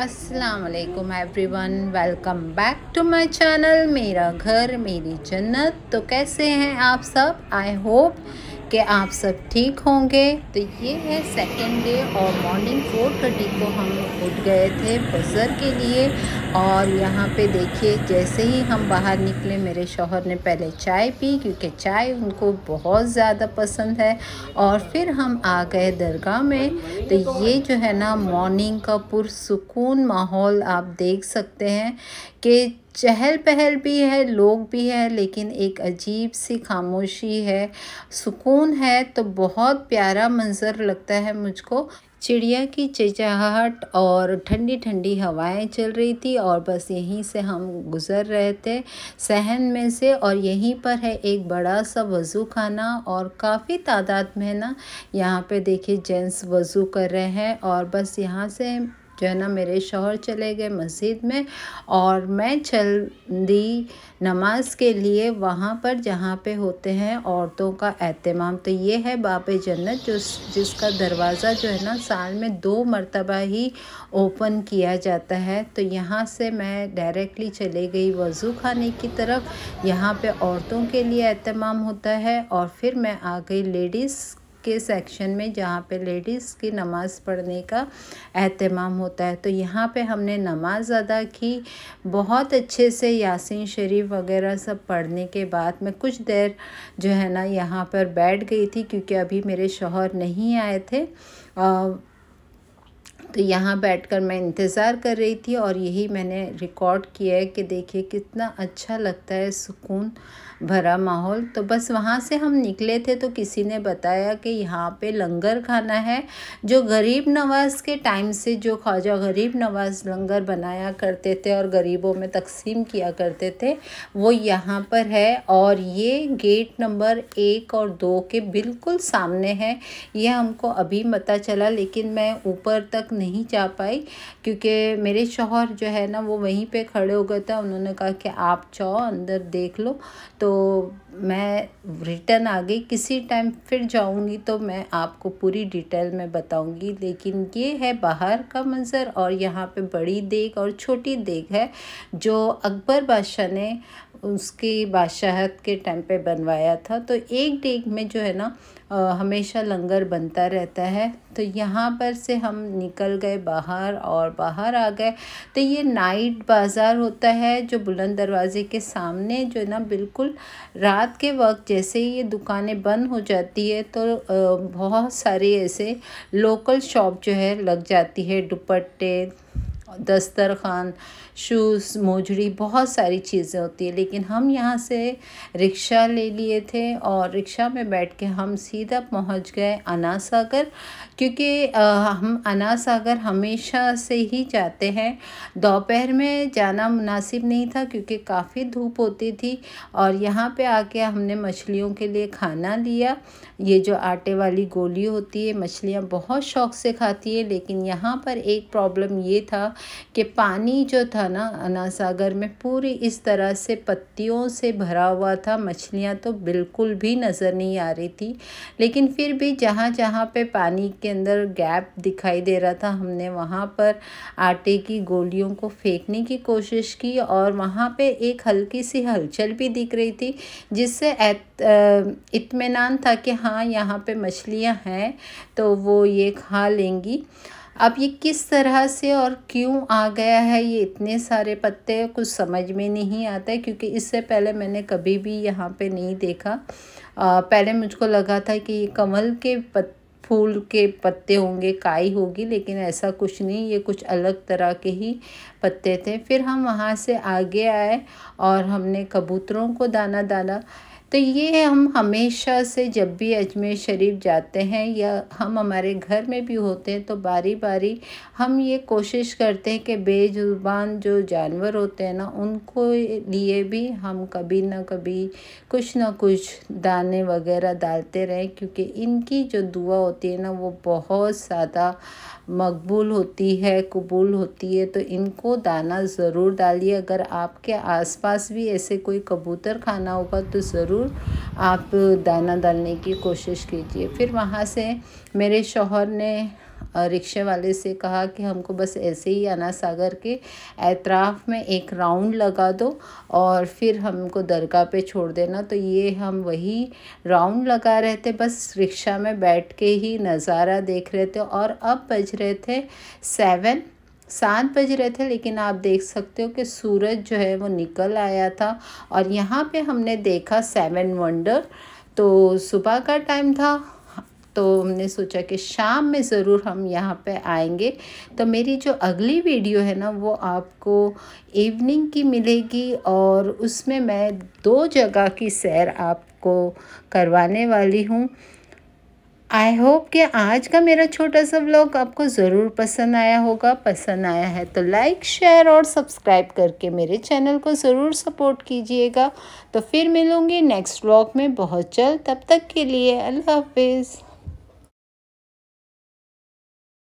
असलकम everyone welcome back to my channel मेरा घर मेरी जन्नत तो कैसे हैं आप सब आई होप कि आप सब ठीक होंगे तो ये है सेकेंड डे और मॉर्निंग फोर थर्टी को हम उठ गए थे बजर के लिए और यहाँ पे देखिए जैसे ही हम बाहर निकले मेरे शोहर ने पहले चाय पी क्योंकि चाय उनको बहुत ज़्यादा पसंद है और फिर हम आ गए दरगाह में तो ये जो है ना मॉर्निंग का पुरसकून माहौल आप देख सकते हैं कि चहल पहल भी है लोग भी है लेकिन एक अजीब सी खामोशी है सुकून है तो बहुत प्यारा मंज़र लगता है मुझको चिड़िया की चिचाहट और ठंडी ठंडी हवाएं चल रही थी और बस यहीं से हम गुज़र रहे थे सहन में से और यहीं पर है एक बड़ा सा वज़ू खाना और काफ़ी तादाद में ना यहाँ पे देखिए जेंट्स वज़ू कर रहे हैं और बस यहाँ से जो है ना मेरे शोहर चले गए मस्जिद में और मैं चल दी नमाज के लिए वहाँ पर जहाँ पे होते हैं औरतों का अहतमाम तो ये है बाप जन्नत जो जिसका दरवाज़ा जो है ना साल में दो मरतबा ही ओपन किया जाता है तो यहाँ से मैं डायरेक्टली चले गई वज़ू खाने की तरफ यहाँ पे औरतों के लिए अहतमाम होता है और फिर मैं आ गई लेडीज़ के सेक्शन में जहाँ पे लेडीज़ की नमाज़ पढ़ने का अहतमाम होता है तो यहाँ पे हमने नमाज अदा की बहुत अच्छे से यासीन शरीफ वगैरह सब पढ़ने के बाद मैं कुछ देर जो है ना यहाँ पर बैठ गई थी क्योंकि अभी मेरे शोहर नहीं आए थे आ, तो यहाँ बैठकर मैं इंतज़ार कर रही थी और यही मैंने रिकॉर्ड किया है कि देखिए कितना अच्छा लगता है सुकून भरा माहौल तो बस वहाँ से हम निकले थे तो किसी ने बताया कि यहाँ पे लंगर खाना है जो गरीब नवाज के टाइम से जो ख्वाजा गरीब नवाज लंगर बनाया करते थे और गरीबों में तकसीम किया करते थे वो यहाँ पर है और ये गेट नंबर एक और दो के बिल्कुल सामने है यह हमको अभी पता चला लेकिन मैं ऊपर तक नहीं जा पाई क्योंकि मेरे शोहर जो है ना वो वहीं पे खड़े हो गए थे उन्होंने कहा कि आप जाओ अंदर देख लो तो तो मैं रिटर्न आ गई किसी टाइम फिर जाऊंगी तो मैं आपको पूरी डिटेल में बताऊंगी लेकिन ये है बाहर का मंज़र और यहाँ पे बड़ी देख और छोटी देख है जो अकबर बादशाह ने उसकी बादशाहत के टाइम पे बनवाया था तो एक डेग में जो है ना हमेशा लंगर बनता रहता है तो यहाँ पर से हम निकल गए बाहर और बाहर आ गए तो ये नाइट बाज़ार होता है जो बुलंद दरवाज़े के सामने जो है ना बिल्कुल रात के वक्त जैसे ही ये दुकानें बंद हो जाती है तो बहुत सारे ऐसे लोकल शॉप जो है लग जाती है दुपट्टे दस्तरखान शूज़ मोजड़ी बहुत सारी चीज़ें होती है लेकिन हम यहाँ से रिक्शा ले लिए थे और रिक्शा में बैठ के हम सीधा पहुँच गए अना सागर क्योंकि हम अना सागर हमेशा से ही जाते हैं दोपहर में जाना मुनासिब नहीं था क्योंकि काफ़ी धूप होती थी और यहाँ पे आके हमने मछलियों के लिए खाना लिया ये जो आटे वाली गोली होती है मछलियाँ बहुत शौक से खाती है लेकिन यहाँ पर एक प्रॉब्लम ये था कि पानी जो था ना अना सागर में पूरी इस तरह से पत्तियों से भरा हुआ था मछलियाँ तो बिल्कुल भी नज़र नहीं आ रही थी लेकिन फिर भी जहाँ जहाँ पे पानी के अंदर गैप दिखाई दे रहा था हमने वहाँ पर आटे की गोलियों को फेंकने की कोशिश की और वहाँ पे एक हल्की सी हलचल भी दिख रही थी जिससे इतमान था कि हाँ यहाँ पे मछलियाँ हैं तो वो ये खा लेंगी अब ये किस तरह से और क्यों आ गया है ये इतने सारे पत्ते कुछ समझ में नहीं आता है क्योंकि इससे पहले मैंने कभी भी यहाँ पे नहीं देखा आ, पहले मुझको लगा था कि ये कमल के पत, फूल के पत्ते होंगे काई होगी लेकिन ऐसा कुछ नहीं ये कुछ अलग तरह के ही पत्ते थे फिर हम वहाँ से आगे आए और हमने कबूतरों को दाना दाना तो ये हम हमेशा से जब भी अजमेर शरीफ जाते हैं या हम हमारे घर में भी होते हैं तो बारी बारी हम ये कोशिश करते हैं कि बेजुबान जो जानवर होते हैं ना उनको लिए भी हम कभी ना कभी कुछ ना कुछ दाने वगैरह डालते रहें क्योंकि इनकी जो दुआ होती है ना वो बहुत ज़्यादा मकबूल होती है कबूल होती है तो इनको दाना ज़रूर डालिए अगर आपके आसपास भी ऐसे कोई कबूतर खाना होगा तो ज़रूर ज़रूर आप दाना डालने की कोशिश कीजिए फिर वहाँ से मेरे शोहर ने रिक्शे वाले से कहा कि हमको बस ऐसे ही अना सागर के एतराफ़ में एक राउंड लगा दो और फिर हमको दरगाह पे छोड़ देना तो ये हम वही राउंड लगा रहे थे बस रिक्शा में बैठ के ही नज़ारा देख रहे थे और अब बज रहे थे सेवन सात बज रहे थे लेकिन आप देख सकते हो कि सूरज जो है वो निकल आया था और यहाँ पे हमने देखा सेवन वंडर तो सुबह का टाइम था तो हमने सोचा कि शाम में ज़रूर हम यहाँ पे आएंगे तो मेरी जो अगली वीडियो है ना वो आपको इवनिंग की मिलेगी और उसमें मैं दो जगह की सैर आपको करवाने वाली हूँ आई होप कि आज का मेरा छोटा सा ब्लॉग आपको ज़रूर पसंद आया होगा पसंद आया है तो लाइक शेयर और सब्सक्राइब करके मेरे चैनल को ज़रूर सपोर्ट कीजिएगा तो फिर मिलूँगी नेक्स्ट ब्लॉग में बहुत जल्द तब तक के लिए अल्लाह हाफिज़